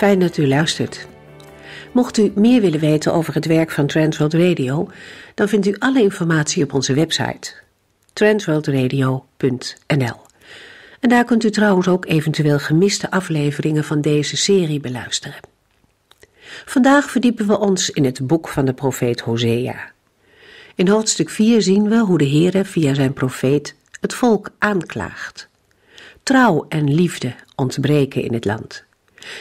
Fijn dat u luistert. Mocht u meer willen weten over het werk van Transworld Radio, dan vindt u alle informatie op onze website transworldradio.nl. En daar kunt u trouwens ook eventueel gemiste afleveringen van deze serie beluisteren. Vandaag verdiepen we ons in het boek van de profeet Hosea. In hoofdstuk 4 zien we hoe de Heere via zijn profeet het volk aanklaagt. Trouw en liefde ontbreken in het land.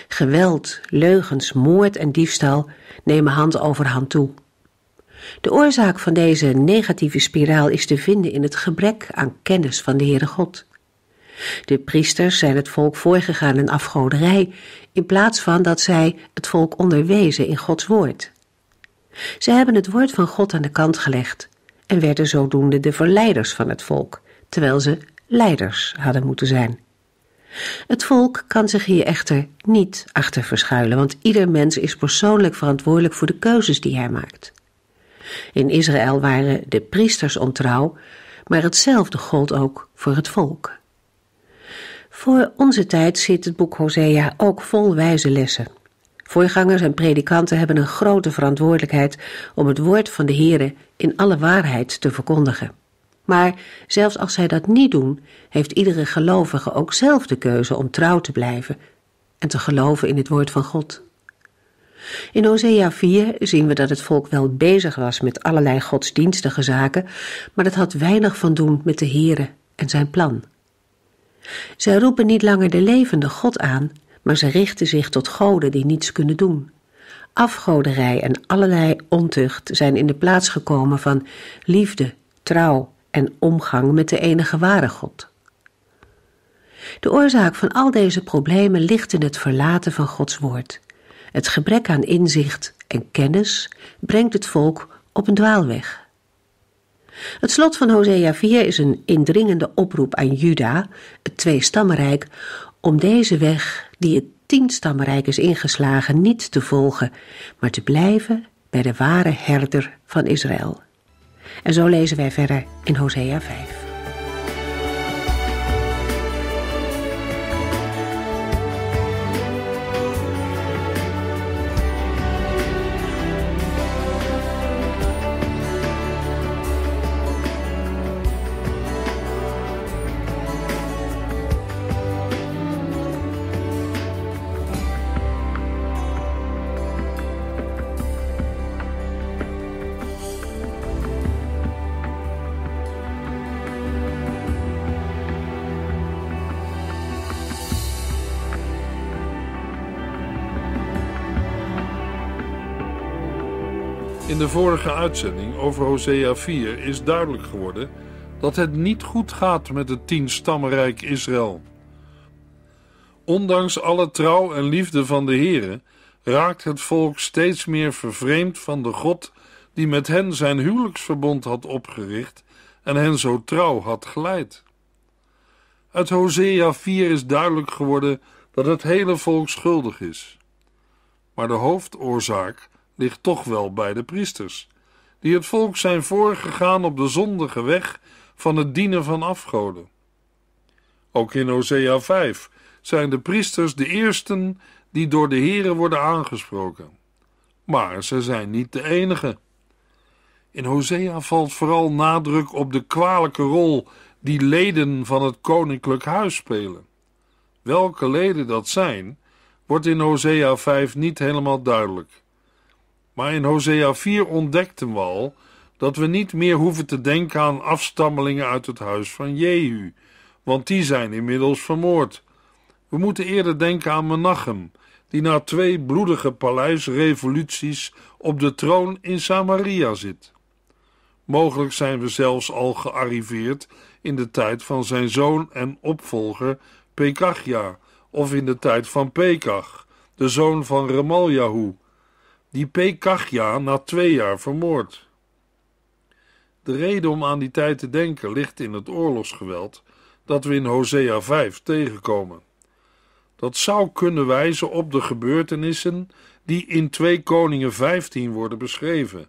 Geweld, leugens, moord en diefstal nemen hand over hand toe. De oorzaak van deze negatieve spiraal is te vinden in het gebrek aan kennis van de Heere God. De priesters zijn het volk voorgegaan in afgoderij, in plaats van dat zij het volk onderwezen in Gods woord. Ze hebben het woord van God aan de kant gelegd en werden zodoende de verleiders van het volk, terwijl ze leiders hadden moeten zijn. Het volk kan zich hier echter niet achter verschuilen, want ieder mens is persoonlijk verantwoordelijk voor de keuzes die hij maakt. In Israël waren de priesters ontrouw, maar hetzelfde gold ook voor het volk. Voor onze tijd zit het boek Hosea ook vol wijze lessen. Voorgangers en predikanten hebben een grote verantwoordelijkheid om het woord van de Here in alle waarheid te verkondigen. Maar zelfs als zij dat niet doen, heeft iedere gelovige ook zelf de keuze om trouw te blijven en te geloven in het woord van God. In Hosea 4 zien we dat het volk wel bezig was met allerlei godsdienstige zaken, maar dat had weinig van doen met de Heere en zijn plan. Zij roepen niet langer de levende God aan, maar ze richten zich tot goden die niets kunnen doen. Afgoderij en allerlei ontucht zijn in de plaats gekomen van liefde, trouw en omgang met de enige ware God. De oorzaak van al deze problemen ligt in het verlaten van Gods woord. Het gebrek aan inzicht en kennis brengt het volk op een dwaalweg. Het slot van Hosea 4 is een indringende oproep aan Juda, het tweestammenrijk, om deze weg die het tienstammenrijk is ingeslagen niet te volgen, maar te blijven bij de ware herder van Israël. En zo lezen wij verder in Hosea 5. In de vorige uitzending over Hosea 4 is duidelijk geworden dat het niet goed gaat met het tienstammenrijk Israël. Ondanks alle trouw en liefde van de Here raakt het volk steeds meer vervreemd van de God die met hen zijn huwelijksverbond had opgericht en hen zo trouw had geleid. Uit Hosea 4 is duidelijk geworden dat het hele volk schuldig is. Maar de hoofdoorzaak ligt toch wel bij de priesters, die het volk zijn voorgegaan op de zondige weg van het dienen van afgoden. Ook in Hosea 5 zijn de priesters de eersten die door de heren worden aangesproken. Maar ze zijn niet de enige. In Hosea valt vooral nadruk op de kwalijke rol die leden van het koninklijk huis spelen. Welke leden dat zijn, wordt in Hosea 5 niet helemaal duidelijk. Maar in Hosea 4 ontdekten we al dat we niet meer hoeven te denken aan afstammelingen uit het huis van Jehu, want die zijn inmiddels vermoord. We moeten eerder denken aan Menachem, die na twee bloedige paleisrevoluties op de troon in Samaria zit. Mogelijk zijn we zelfs al gearriveerd in de tijd van zijn zoon en opvolger Pekachja, of in de tijd van Pekach, de zoon van Remaljahu, die Pekachja na twee jaar vermoord. De reden om aan die tijd te denken ligt in het oorlogsgeweld dat we in Hosea 5 tegenkomen. Dat zou kunnen wijzen op de gebeurtenissen die in 2 Koningen 15 worden beschreven,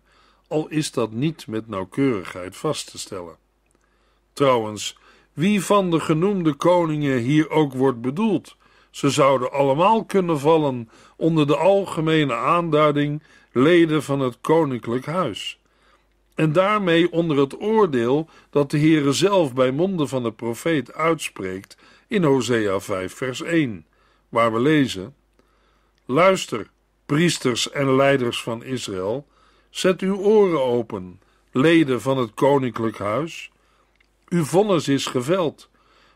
al is dat niet met nauwkeurigheid vast te stellen. Trouwens, wie van de genoemde koningen hier ook wordt bedoeld, ze zouden allemaal kunnen vallen onder de algemene aanduiding leden van het koninklijk huis. En daarmee onder het oordeel dat de Heere zelf bij monden van de profeet uitspreekt in Hosea 5 vers 1, waar we lezen Luister, priesters en leiders van Israël, zet uw oren open, leden van het koninklijk huis. Uw vonnis is geveld,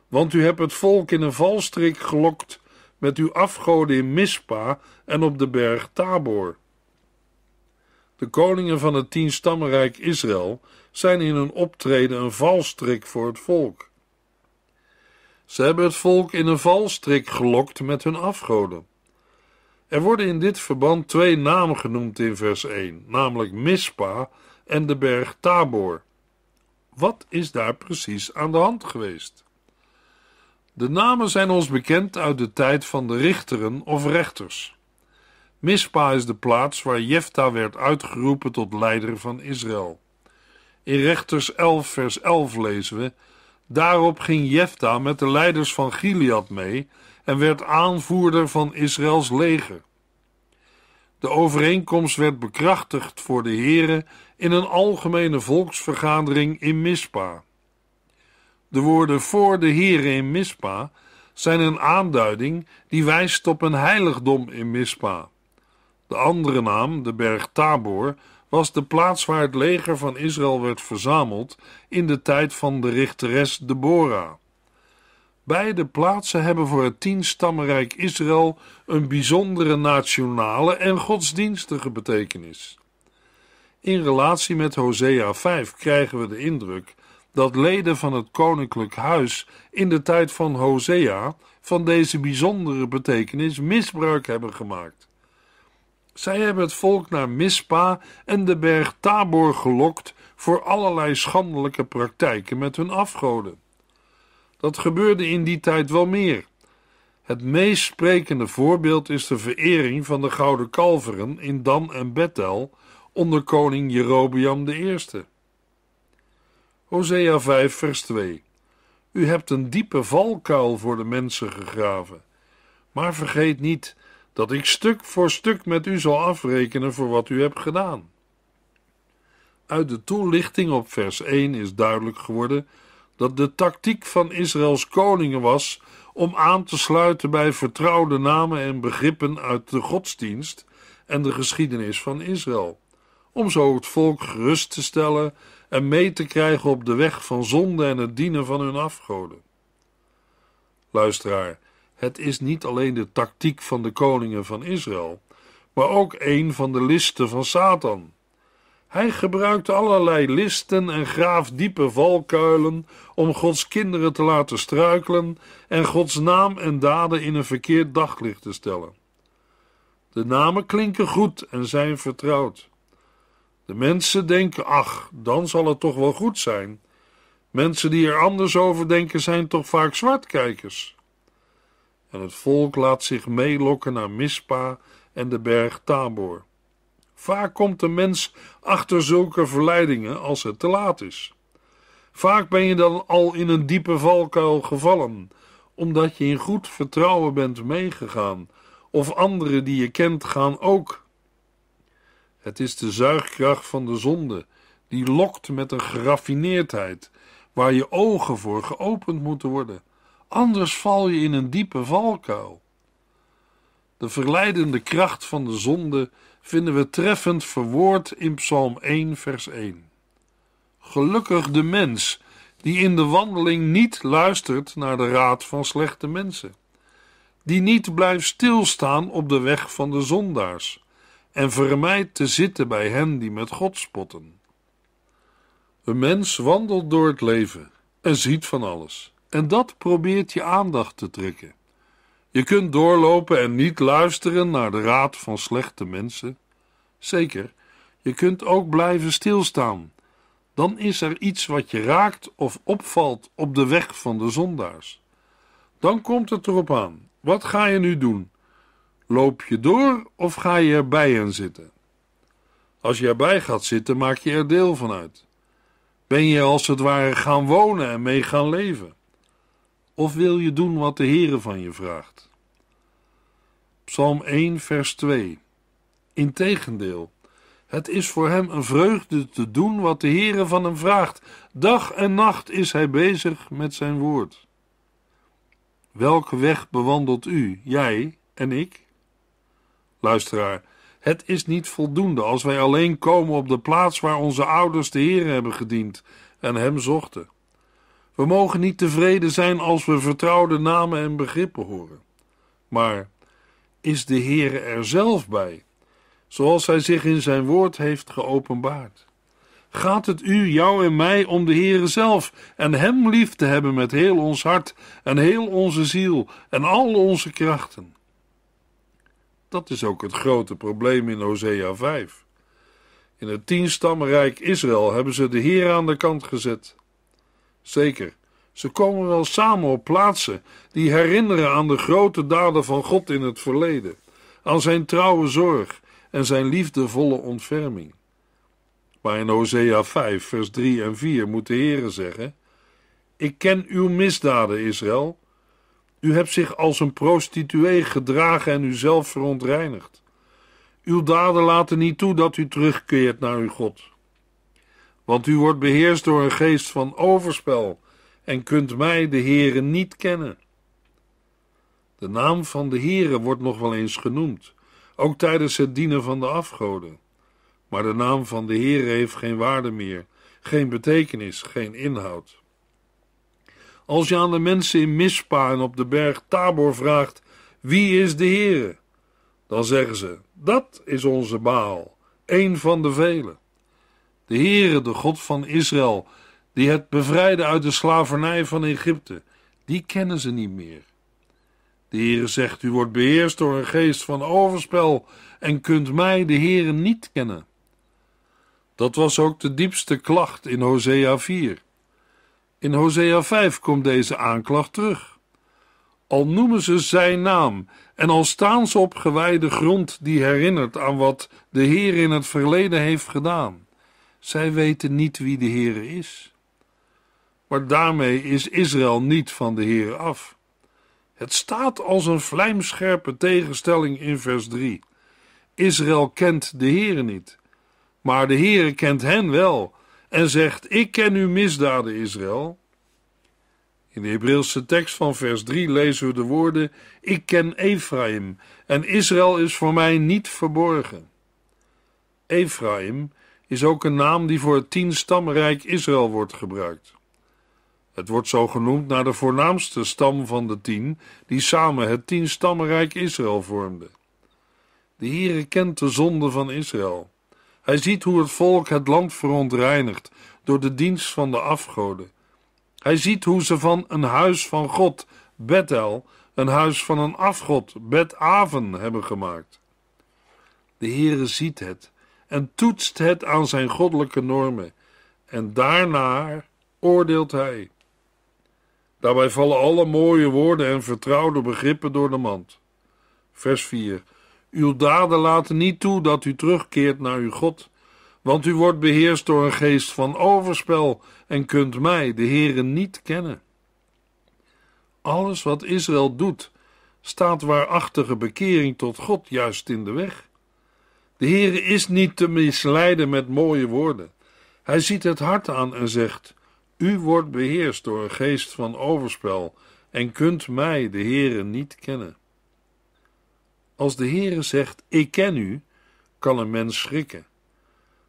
want u hebt het volk in een valstrik gelokt met uw afgoden in Mispa en op de berg Tabor. De koningen van het tienstammenrijk Israël zijn in hun optreden een valstrik voor het volk. Ze hebben het volk in een valstrik gelokt met hun afgoden. Er worden in dit verband twee namen genoemd in vers 1, namelijk Mispa en de berg Tabor. Wat is daar precies aan de hand geweest? De namen zijn ons bekend uit de tijd van de richteren of rechters. Mispa is de plaats waar Jefta werd uitgeroepen tot leider van Israël. In Rechters 11, vers 11 lezen we: Daarop ging Jefta met de leiders van Gilead mee en werd aanvoerder van Israëls leger. De overeenkomst werd bekrachtigd voor de heren in een algemene volksvergadering in Mispa. De woorden voor de Here in Mispa zijn een aanduiding die wijst op een heiligdom in Mispa. De andere naam, de berg Tabor, was de plaats waar het leger van Israël werd verzameld in de tijd van de richteres Deborah. Beide plaatsen hebben voor het tienstammenrijk Israël een bijzondere nationale en godsdienstige betekenis. In relatie met Hosea 5 krijgen we de indruk dat leden van het koninklijk huis in de tijd van Hosea van deze bijzondere betekenis misbruik hebben gemaakt. Zij hebben het volk naar Mispa en de berg Tabor gelokt voor allerlei schandelijke praktijken met hun afgoden. Dat gebeurde in die tijd wel meer. Het meest sprekende voorbeeld is de verering van de gouden kalveren in Dan en Bethel onder koning Jerobeam I. Hosea 5, vers 2. U hebt een diepe valkuil voor de mensen gegraven. Maar vergeet niet dat ik stuk voor stuk met u zal afrekenen voor wat u hebt gedaan. Uit de toelichting op vers 1 is duidelijk geworden dat de tactiek van Israëls koningen was om aan te sluiten bij vertrouwde namen en begrippen uit de godsdienst en de geschiedenis van Israël, om zo het volk gerust te stellen en mee te krijgen op de weg van zonde en het dienen van hun afgoden. Luisteraar, het is niet alleen de tactiek van de koningen van Israël, maar ook een van de listen van Satan. Hij gebruikt allerlei listen en graaf diepe valkuilen om Gods kinderen te laten struikelen en Gods naam en daden in een verkeerd daglicht te stellen. De namen klinken goed en zijn vertrouwd. De mensen denken: ach, dan zal het toch wel goed zijn. Mensen die er anders over denken zijn toch vaak zwartkijkers. En het volk laat zich meelokken naar Mispa en de berg Tabor. Vaak komt de mens achter zulke verleidingen als het te laat is. Vaak ben je dan al in een diepe valkuil gevallen, omdat je in goed vertrouwen bent meegegaan, of anderen die je kent gaan ook. Het is de zuigkracht van de zonde, die lokt met een geraffineerdheid waar je ogen voor geopend moeten worden. Anders val je in een diepe valkuil. De verleidende kracht van de zonde vinden we treffend verwoord in Psalm 1, vers 1. Gelukkig de mens die in de wandeling niet luistert naar de raad van slechte mensen, die niet blijft stilstaan op de weg van de zondaars en vermijd te zitten bij hen die met God spotten. Een mens wandelt door het leven en ziet van alles, en dat probeert je aandacht te trekken. Je kunt doorlopen en niet luisteren naar de raad van slechte mensen. Zeker, je kunt ook blijven stilstaan. Dan is er iets wat je raakt of opvalt op de weg van de zondaars. Dan komt het erop aan. Wat ga je nu doen? Loop je door of ga je er bij hen zitten? Als je erbij gaat zitten, maak je er deel van uit. Ben je als het ware gaan wonen en mee gaan leven? Of wil je doen wat de Heere van je vraagt? Psalm 1, vers 2. Integendeel, het is voor hem een vreugde te doen wat de Heere van hem vraagt. Dag en nacht is hij bezig met zijn woord. Welke weg bewandelt u, jij en ik? luisteraar, het is niet voldoende als wij alleen komen op de plaats waar onze ouders de Heer hebben gediend en Hem zochten. We mogen niet tevreden zijn als we vertrouwde namen en begrippen horen. Maar is de Heere er zelf bij, zoals Hij zich in Zijn woord heeft geopenbaard? Gaat het u, jou en mij om de Heere zelf en Hem lief te hebben met heel ons hart en heel onze ziel en al onze krachten? Dat is ook het grote probleem in Hosea 5. In het tienstammenrijk Israël hebben ze de Heer aan de kant gezet. Zeker, ze komen wel samen op plaatsen die herinneren aan de grote daden van God in het verleden, aan zijn trouwe zorg en zijn liefdevolle ontferming. Maar in Hosea 5, vers 3 en 4 moet de Heer zeggen: Ik ken uw misdaden, Israël, u hebt zich als een prostituee gedragen en uzelf verontreinigd. Uw daden laten niet toe dat u terugkeert naar uw God. Want u wordt beheerst door een geest van overspel en kunt mij, de Heere, niet kennen. De naam van de Heere wordt nog wel eens genoemd, ook tijdens het dienen van de afgoden. Maar de naam van de Heere heeft geen waarde meer, geen betekenis, geen inhoud. Als je aan de mensen in Mispa en op de berg Tabor vraagt: Wie is de Heere? Dan zeggen ze: Dat is onze Baal, een van de velen. De Heere, de God van Israël, die het bevrijdde uit de slavernij van Egypte, die kennen ze niet meer. De Heere zegt: U wordt beheerst door een geest van overspel en kunt mij, de Heere, niet kennen. Dat was ook de diepste klacht in Hosea 4. In Hosea 5 komt deze aanklacht terug. Al noemen ze zijn naam en al staan ze op gewijde grond die herinnert aan wat de Heer in het verleden heeft gedaan. Zij weten niet wie de Heer is. Maar daarmee is Israël niet van de Heer af. Het staat als een vlijmscherpe tegenstelling in vers 3. Israël kent de Heer niet, maar de Heer kent hen wel en zegt: Ik ken uw misdaden, Israël. In de Hebreeuwse tekst van vers 3 lezen we de woorden: Ik ken Ephraim en Israël is voor mij niet verborgen. Ephraim is ook een naam die voor het stamrijk Israël wordt gebruikt. Het wordt zo genoemd naar de voornaamste stam van de tien, die samen het stamrijk Israël vormde. De Here kent de zonde van Israël. Hij ziet hoe het volk het land verontreinigt door de dienst van de afgoden. Hij ziet hoe ze van een huis van God, Betel, een huis van een afgod, Aven, hebben gemaakt. De Heere ziet het en toetst het aan zijn goddelijke normen en daarna oordeelt hij. Daarbij vallen alle mooie woorden en vertrouwde begrippen door de mand. Vers 4. Uw daden laten niet toe dat u terugkeert naar uw God, want u wordt beheerst door een geest van overspel en kunt mij, de Heere, niet kennen. Alles wat Israël doet, staat waarachtige bekering tot God juist in de weg. De Heere is niet te misleiden met mooie woorden. Hij ziet het hart aan en zegt: U wordt beheerst door een geest van overspel en kunt mij, de Heere, niet kennen. Als de Heere zegt: Ik ken u, kan een mens schrikken.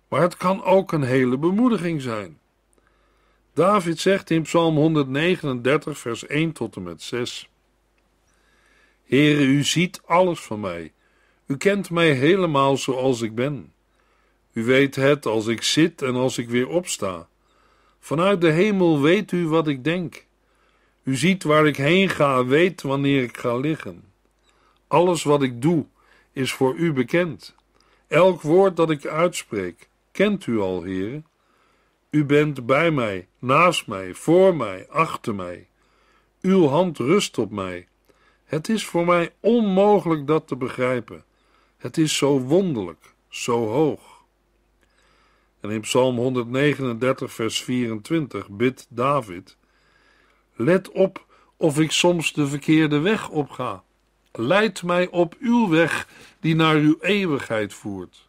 Maar het kan ook een hele bemoediging zijn. David zegt in Psalm 139, vers 1 tot en met 6: Heere, u ziet alles van mij. U kent mij helemaal zoals ik ben. U weet het als ik zit en als ik weer opsta. Vanuit de hemel weet u wat ik denk. U ziet waar ik heen ga weet wanneer ik ga liggen. Alles wat ik doe is voor u bekend. Elk woord dat ik uitspreek, kent u al, heren. U bent bij mij, naast mij, voor mij, achter mij. Uw hand rust op mij. Het is voor mij onmogelijk dat te begrijpen. Het is zo wonderlijk, zo hoog. En in Psalm 139, vers 24 bidt David: Let op of ik soms de verkeerde weg opga Leid mij op uw weg die naar uw eeuwigheid voert.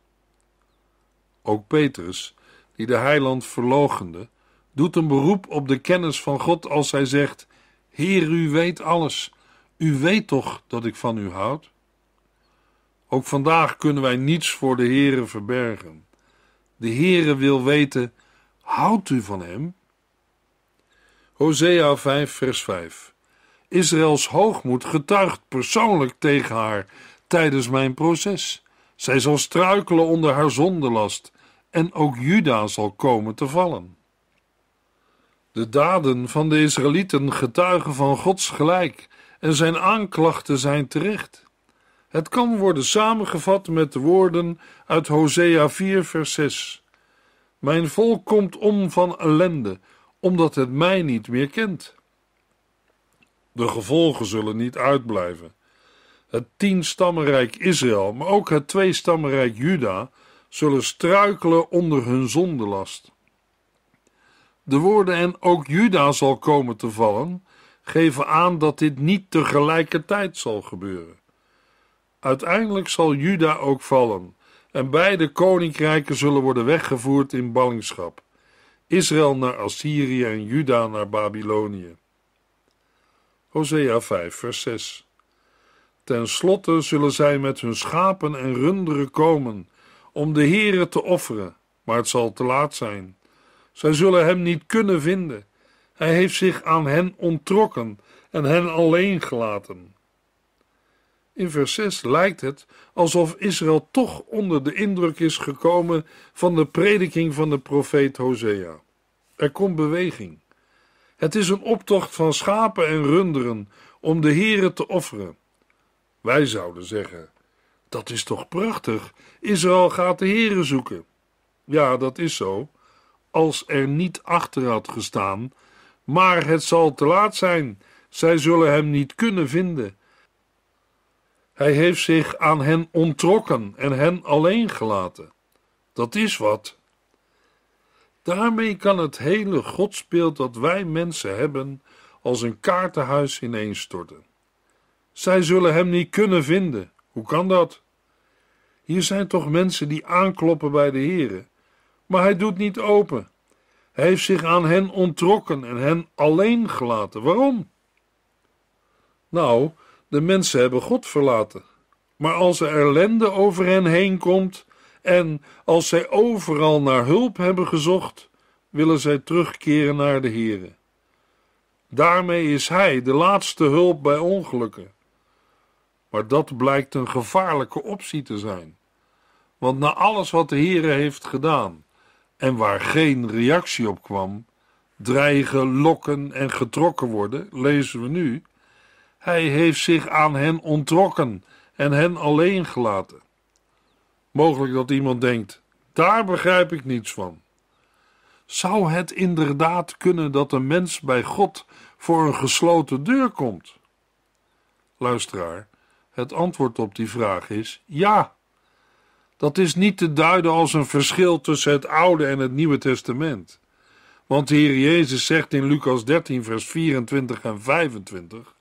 Ook Petrus, die de heiland verlogende, doet een beroep op de kennis van God als hij zegt: Heer, u weet alles. U weet toch dat ik van u houd? Ook vandaag kunnen wij niets voor de Heere verbergen. De Heere wil weten: houdt u van hem? Hosea 5, vers 5. Israëls hoogmoed getuigt persoonlijk tegen haar tijdens mijn proces. Zij zal struikelen onder haar zondelast en ook Juda zal komen te vallen. De daden van de Israëlieten getuigen van Gods gelijk en zijn aanklachten zijn terecht. Het kan worden samengevat met de woorden uit Hosea 4, vers 6. Mijn volk komt om van ellende, omdat het mij niet meer kent. De gevolgen zullen niet uitblijven. Het tienstammenrijk Israël, maar ook het tweestammenrijk Juda, zullen struikelen onder hun zondelast. De woorden en ook Juda zal komen te vallen, geven aan dat dit niet tegelijkertijd zal gebeuren. Uiteindelijk zal Juda ook vallen, en beide koninkrijken zullen worden weggevoerd in ballingschap. Israël naar Assyrië en Juda naar Babylonië. Hosea 5, vers 6. Ten slotte zullen zij met hun schapen en runderen komen om de Heere te offeren, maar het zal te laat zijn. Zij zullen hem niet kunnen vinden. Hij heeft zich aan hen onttrokken en hen alleen gelaten. In vers 6 lijkt het alsof Israël toch onder de indruk is gekomen van de prediking van de profeet Hosea. Er komt beweging. Het is een optocht van schapen en runderen om de heren te offeren. Wij zouden zeggen: Dat is toch prachtig? Israël gaat de heren zoeken. Ja, dat is zo. Als er niet achter had gestaan, maar het zal te laat zijn, zij zullen hem niet kunnen vinden. Hij heeft zich aan hen ontrokken en hen alleen gelaten. Dat is wat. Daarmee kan het hele godsbeeld dat wij mensen hebben als een kaartenhuis ineenstorten. Zij zullen hem niet kunnen vinden. Hoe kan dat? Hier zijn toch mensen die aankloppen bij de Here, maar hij doet niet open. Hij heeft zich aan hen ontrokken en hen alleen gelaten. Waarom? Nou, de mensen hebben God verlaten. Maar als er ellende over hen heen komt, en als zij overal naar hulp hebben gezocht, willen zij terugkeren naar de Heere. Daarmee is Hij de laatste hulp bij ongelukken. Maar dat blijkt een gevaarlijke optie te zijn. Want na alles wat de Heere heeft gedaan en waar geen reactie op kwam, dreigen, lokken en getrokken worden, lezen we nu. Hij heeft zich aan hen ontrokken en hen alleen gelaten. Mogelijk dat iemand denkt: daar begrijp ik niets van. Zou het inderdaad kunnen dat een mens bij God voor een gesloten deur komt? Luisteraar, het antwoord op die vraag is ja. Dat is niet te duiden als een verschil tussen het Oude en het Nieuwe Testament. Want de Heer Jezus zegt in Lucas 13, vers 24 en 25: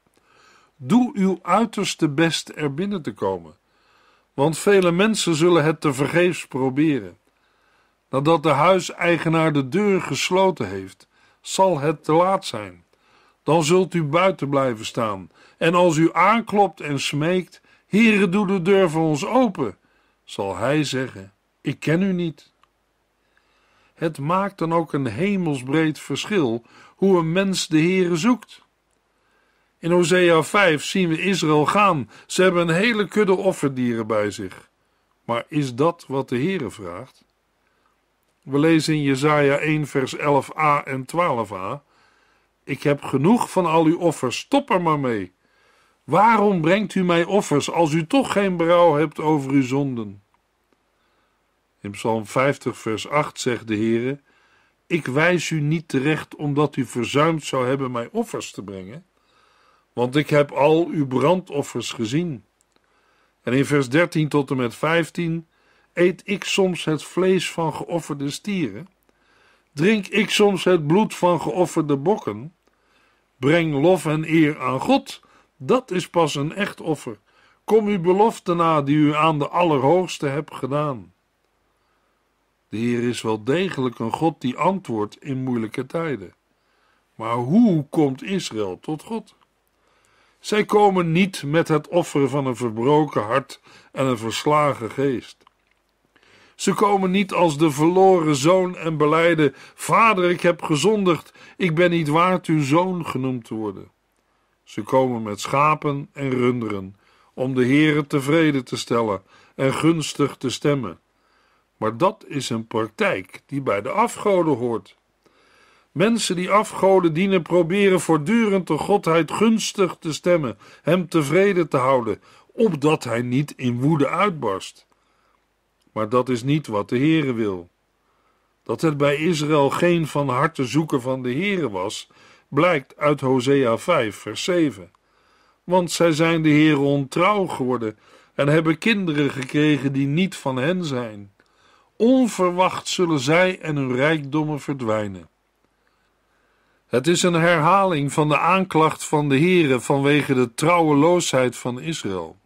Doe uw uiterste best er binnen te komen want vele mensen zullen het tevergeefs proberen. Nadat de huiseigenaar de deur gesloten heeft, zal het te laat zijn. Dan zult u buiten blijven staan, en als u aanklopt en smeekt: Here, doe de deur voor ons open, zal hij zeggen: Ik ken u niet. Het maakt dan ook een hemelsbreed verschil hoe een mens de Heere zoekt. In Hosea 5 zien we Israël gaan. Ze hebben een hele kudde offerdieren bij zich. Maar is dat wat de Heere vraagt? We lezen in Jesaja 1 vers 11a en 12a. Ik heb genoeg van al uw offers, stop er maar mee. Waarom brengt u mij offers als u toch geen berouw hebt over uw zonden? In Psalm 50, vers 8 zegt de Heer: Ik wijs u niet terecht omdat u verzuimd zou hebben mij offers te brengen want ik heb al uw brandoffers gezien. En in vers 13 tot en met 15 eet ik soms het vlees van geofferde stieren, drink ik soms het bloed van geofferde bokken, breng lof en eer aan God, dat is pas een echt offer. Kom uw belofte na die u aan de Allerhoogste hebt gedaan. De Heer is wel degelijk een God die antwoordt in moeilijke tijden. Maar hoe komt Israël tot God? Zij komen niet met het offer van een verbroken hart en een verslagen geest. Ze komen niet als de verloren zoon en beleiden: Vader, ik heb gezondigd, ik ben niet waard uw zoon genoemd te worden. Ze komen met schapen en runderen om de Heere tevreden te stellen en gunstig te stemmen. Maar dat is een praktijk die bij de afgoden hoort. Mensen die afgoden dienen proberen voortdurend de Godheid gunstig te stemmen, hem tevreden te houden, opdat hij niet in woede uitbarst. Maar dat is niet wat de Heere wil. Dat het bij Israël geen van harte zoeken van de Heere was, blijkt uit Hosea 5, vers 7. Want zij zijn de Heere ontrouw geworden en hebben kinderen gekregen die niet van hen zijn. Onverwacht zullen zij en hun rijkdommen verdwijnen. Het is een herhaling van de aanklacht van de Here vanwege de trouweloosheid van Israël.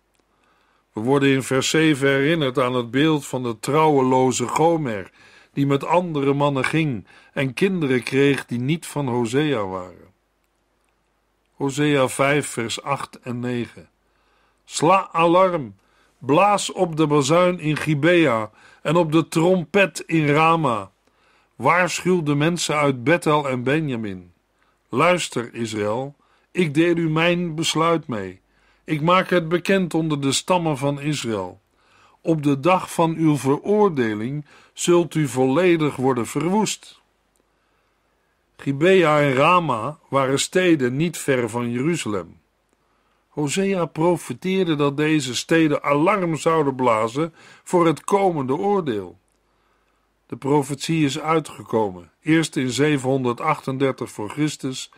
We worden in vers 7 herinnerd aan het beeld van de trouweloze Gomer, die met andere mannen ging en kinderen kreeg die niet van Hosea waren. Hosea 5, vers 8 en 9. Sla alarm, blaas op de bazuin in Gibea en op de trompet in Rama. Waarschuw de mensen uit Bethel en Benjamin. Luister, Israël, ik deel u mijn besluit mee. Ik maak het bekend onder de stammen van Israël. Op de dag van uw veroordeling zult u volledig worden verwoest. Gibea en Rama waren steden niet ver van Jeruzalem. Hosea profeteerde dat deze steden alarm zouden blazen voor het komende oordeel. De profetie is uitgekomen, eerst in 738 voor Christus,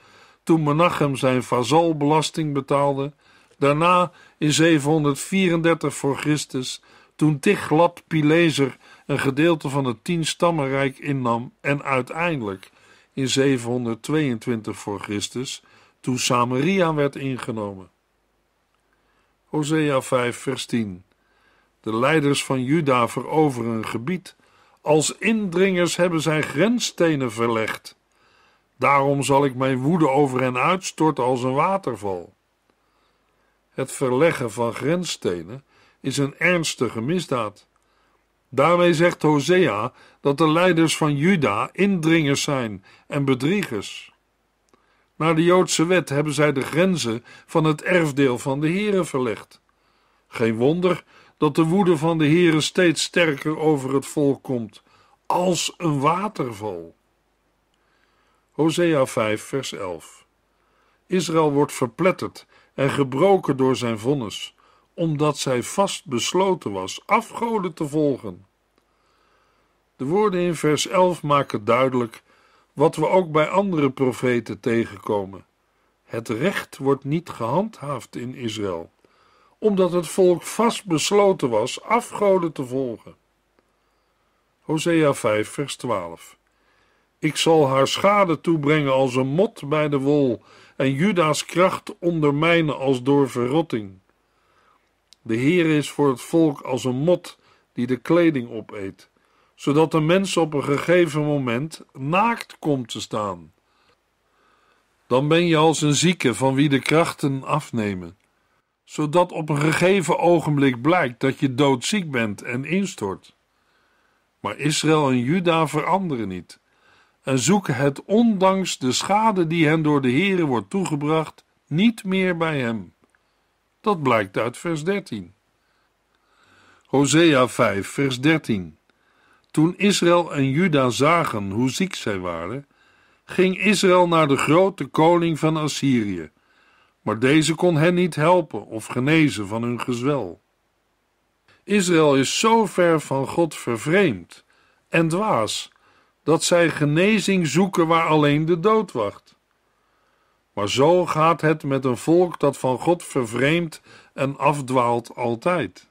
toen Menachem zijn vazalbelasting betaalde, daarna in 734 voor Christus, toen Tiglat Pileser een gedeelte van het tienstammenrijk innam en uiteindelijk in 722 voor Christus, toen Samaria werd ingenomen. Hosea 5 vers 10 De leiders van Juda veroveren een gebied als indringers hebben zij grensstenen verlegd. Daarom zal ik mijn woede over hen uitstorten als een waterval. Het verleggen van grensstenen is een ernstige misdaad. Daarmee zegt Hosea dat de leiders van Juda indringers zijn en bedriegers. Naar de Joodse wet hebben zij de grenzen van het erfdeel van de Heren verlegd. Geen wonder dat de woede van de Heere steeds sterker over het volk komt, als een waterval. Hosea 5, vers 11. Israël wordt verpletterd en gebroken door zijn vonnis, omdat zij vast besloten was afgoden te volgen. De woorden in vers 11 maken duidelijk wat we ook bij andere profeten tegenkomen. Het recht wordt niet gehandhaafd in Israël omdat het volk vastbesloten was afgoden te volgen. Hosea 5, vers 12. Ik zal haar schade toebrengen als een mot bij de wol, en Juda's kracht ondermijnen als door verrotting. De Heer is voor het volk als een mot die de kleding opeet, zodat de mens op een gegeven moment naakt komt te staan. Dan ben je als een zieke van wie de krachten afnemen zodat op een gegeven ogenblik blijkt dat je doodziek bent en instort. Maar Israël en Juda veranderen niet en zoeken het ondanks de schade die hen door de Here wordt toegebracht niet meer bij hem. Dat blijkt uit vers 13. Hosea 5, vers 13. Toen Israël en Juda zagen hoe ziek zij waren, ging Israël naar de grote koning van Assyrië maar deze kon hen niet helpen of genezen van hun gezwel. Israël is zo ver van God vervreemd en dwaas dat zij genezing zoeken waar alleen de dood wacht. Maar zo gaat het met een volk dat van God vervreemd en afdwaalt altijd.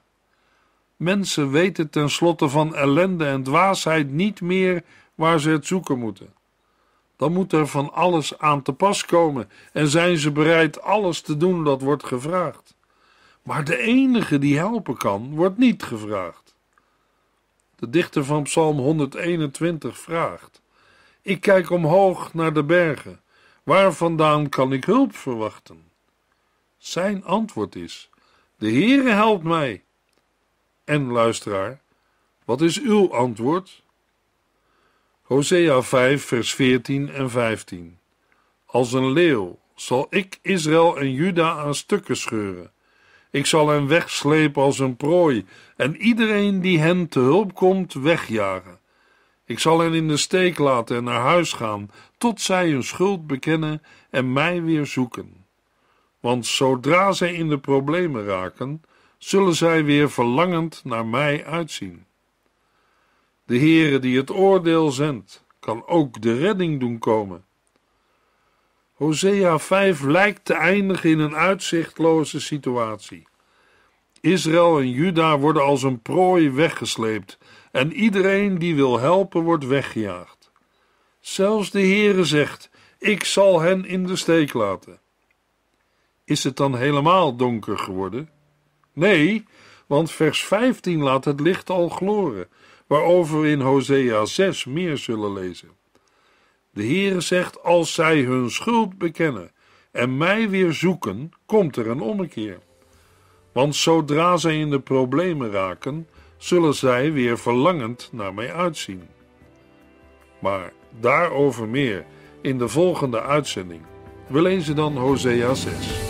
Mensen weten tenslotte van ellende en dwaasheid niet meer waar ze het zoeken moeten dan moet er van alles aan te pas komen en zijn ze bereid alles te doen dat wordt gevraagd. Maar de enige die helpen kan, wordt niet gevraagd. De dichter van Psalm 121 vraagt: Ik kijk omhoog naar de bergen, waar vandaan kan ik hulp verwachten? Zijn antwoord is: De Heere helpt mij. En luisteraar, wat is uw antwoord? Hosea 5, vers 14 en 15. Als een leeuw zal ik Israël en Juda aan stukken scheuren. Ik zal hen wegslepen als een prooi en iedereen die hen te hulp komt wegjagen. Ik zal hen in de steek laten en naar huis gaan, tot zij hun schuld bekennen en mij weer zoeken. Want zodra zij in de problemen raken, zullen zij weer verlangend naar mij uitzien. De Heere die het oordeel zendt, kan ook de redding doen komen. Hosea 5 lijkt te eindigen in een uitzichtloze situatie. Israël en Juda worden als een prooi weggesleept en iedereen die wil helpen wordt weggejaagd. Zelfs de Heere zegt: Ik zal hen in de steek laten. Is het dan helemaal donker geworden? Nee, want vers 15 laat het licht al gloren waarover we in Hosea 6 meer zullen lezen. De Heere zegt: Als zij hun schuld bekennen en mij weer zoeken, komt er een ommekeer. Want zodra zij in de problemen raken, zullen zij weer verlangend naar mij uitzien. Maar daarover meer in de volgende uitzending. We lezen dan Hosea 6.